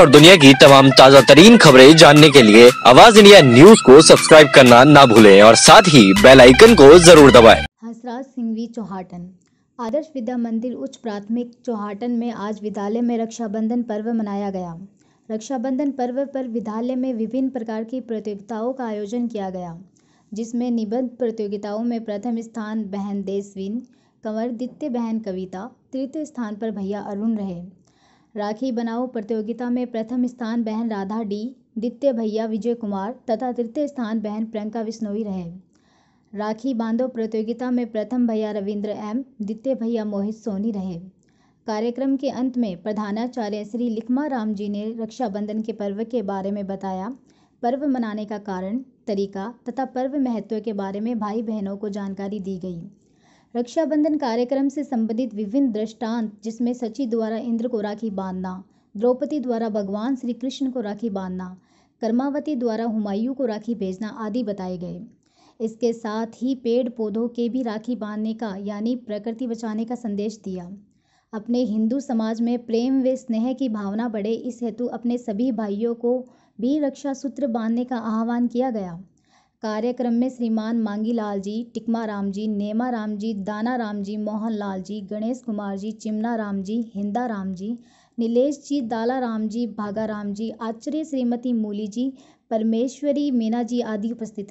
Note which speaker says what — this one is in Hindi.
Speaker 1: और दुनिया की तमाम ताज़ा तरीन खबरें जानने के लिए आवाज इंडिया न्यूज को सब्सक्राइब करना ना भूलें और साथ ही बेल आइकन को जरूर दबाएं। हंसराज सिंघवी चौहाटन आदर्श विद्या मंदिर उच्च प्राथमिक चौहाटन में आज विद्यालय में रक्षाबंधन पर्व मनाया गया रक्षाबंधन पर्व पर विद्यालय में विभिन्न प्रकार की प्रतियोगिताओं का आयोजन किया गया जिसमें निबंध प्रतियोगिताओं में प्रथम स्थान बहन देशविन कंवर द्वितीय बहन कविता तृतीय स्थान पर भैया अरुण रहे राखी बनाओ प्रतियोगिता में प्रथम स्थान बहन राधा डी द्वितीय भैया विजय कुमार तथा तृतीय स्थान बहन प्रियंका विश्नोई रहे राखी बांधो प्रतियोगिता में प्रथम भैया रविंद्र एम द्वितीय भैया मोहित सोनी रहे कार्यक्रम के अंत में प्रधानाचार्य श्री लिखमा राम जी ने रक्षाबंधन के पर्व के बारे में बताया पर्व मनाने का कारण तरीका तथा पर्व महत्व के बारे में भाई बहनों को जानकारी दी गई रक्षाबंधन कार्यक्रम से संबंधित विभिन्न दृष्टांत जिसमें सची द्वारा इंद्र को राखी बांधना द्रौपदी द्वारा भगवान श्री कृष्ण को राखी बांधना कर्मावती द्वारा हुमायूं को राखी भेजना आदि बताए गए इसके साथ ही पेड़ पौधों के भी राखी बांधने का यानी प्रकृति बचाने का संदेश दिया अपने हिंदू समाज में प्रेम व स्नेह की भावना बढ़े इस हेतु अपने सभी भाइयों को भी रक्षा सूत्र बांधने का आह्वान किया गया कार्यक्रम में श्रीमान मांगीलाल जी राम जी नेमाराम जी दाना राम जी मोहनलाल जी गणेश कुमार जी चिमनाराम जी राम जी नीलेश जी दालाराम जी भागाराम जी आचार्य श्रीमती मूली जी परमेश्वरी मीना जी आदि उपस्थित